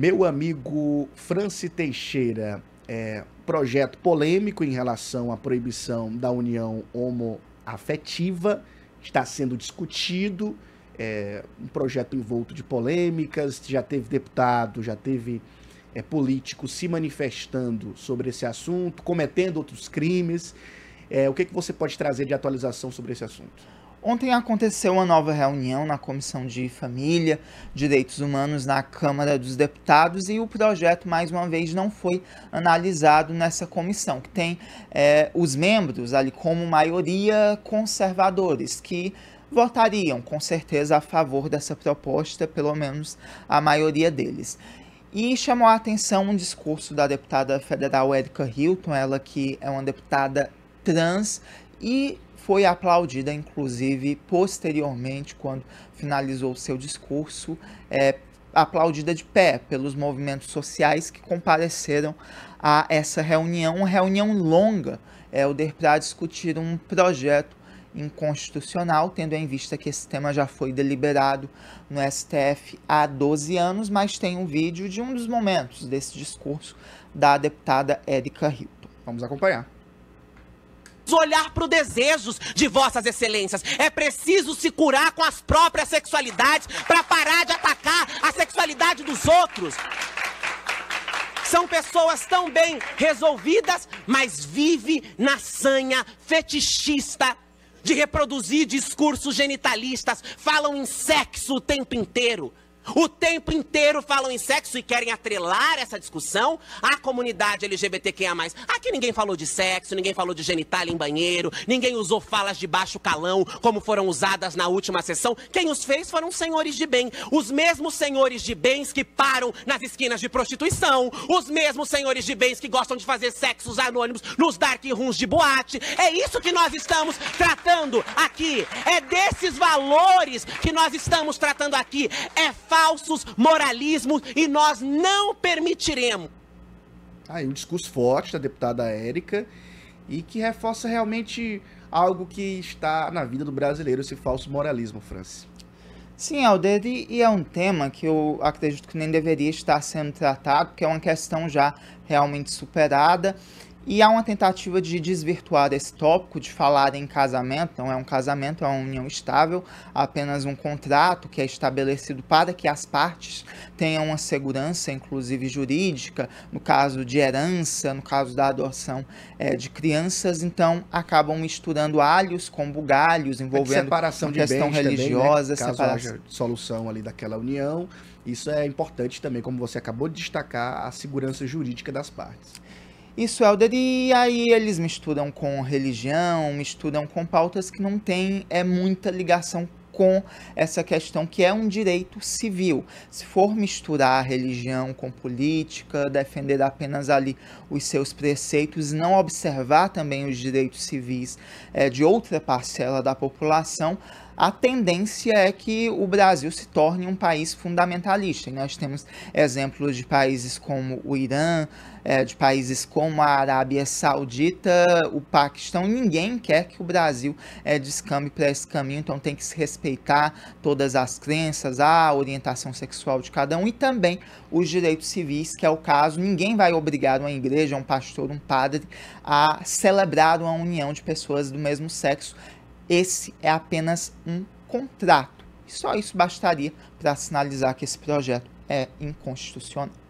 Meu amigo Franci Teixeira, é, projeto polêmico em relação à proibição da união homoafetiva, está sendo discutido, é, um projeto envolto de polêmicas, já teve deputado, já teve é, político se manifestando sobre esse assunto, cometendo outros crimes. É, o que, que você pode trazer de atualização sobre esse assunto? Ontem aconteceu uma nova reunião na Comissão de Família, Direitos Humanos na Câmara dos Deputados e o projeto, mais uma vez, não foi analisado nessa comissão, que tem é, os membros ali como maioria conservadores, que votariam com certeza a favor dessa proposta, pelo menos a maioria deles. E chamou a atenção um discurso da deputada federal Érica Hilton, ela que é uma deputada trans e foi aplaudida, inclusive, posteriormente, quando finalizou seu discurso, é, aplaudida de pé pelos movimentos sociais que compareceram a essa reunião, uma reunião longa, Helder, é, para discutir um projeto inconstitucional, tendo em vista que esse tema já foi deliberado no STF há 12 anos, mas tem um vídeo de um dos momentos desse discurso da deputada Érica Hilton. Vamos acompanhar olhar para os desejos de vossas excelências. É preciso se curar com as próprias sexualidades para parar de atacar a sexualidade dos outros. São pessoas tão bem resolvidas, mas vive na sanha fetichista de reproduzir discursos genitalistas, falam em sexo o tempo inteiro. O tempo inteiro falam em sexo e querem atrelar essa discussão à comunidade LGBTQIA+. Aqui ninguém falou de sexo, ninguém falou de genital em banheiro, ninguém usou falas de baixo calão, como foram usadas na última sessão. Quem os fez foram senhores de bem. Os mesmos senhores de bens que param nas esquinas de prostituição, os mesmos senhores de bens que gostam de fazer sexos anônimos nos dark rooms de boate. É isso que nós estamos tratando aqui. É desses valores que nós estamos tratando aqui. É fácil falsos moralismos e nós não permitiremos. Tá aí um discurso forte da deputada Érica e que reforça realmente algo que está na vida do brasileiro, esse falso moralismo, Francis. Sim, Aldede, e é um tema que eu acredito que nem deveria estar sendo tratado, porque é uma questão já realmente superada. E há uma tentativa de desvirtuar esse tópico, de falar em casamento, não é um casamento, é uma união estável, apenas um contrato que é estabelecido para que as partes tenham uma segurança, inclusive jurídica, no caso de herança, no caso da adoção é, de crianças, então acabam misturando alhos com bugalhos, envolvendo é separação questão religiosa, também, né? separação. Haja solução ali daquela união, isso é importante também, como você acabou de destacar, a segurança jurídica das partes isso é o e aí eles misturam com religião, misturam com pautas que não têm é, muita ligação com essa questão que é um direito civil. Se for misturar religião com política, defender apenas ali os seus preceitos, não observar também os direitos civis é, de outra parcela da população, a tendência é que o Brasil se torne um país fundamentalista. E nós temos exemplos de países como o Irã, é, de países como a Arábia Saudita, o Paquistão. Ninguém quer que o Brasil é, descambe para esse caminho, então tem que se respeitar todas as crenças, a orientação sexual de cada um e também os direitos civis, que é o caso. Ninguém vai obrigar uma igreja, um pastor, um padre a celebrar uma união de pessoas do mesmo sexo esse é apenas um contrato. E só isso bastaria para sinalizar que esse projeto é inconstitucional.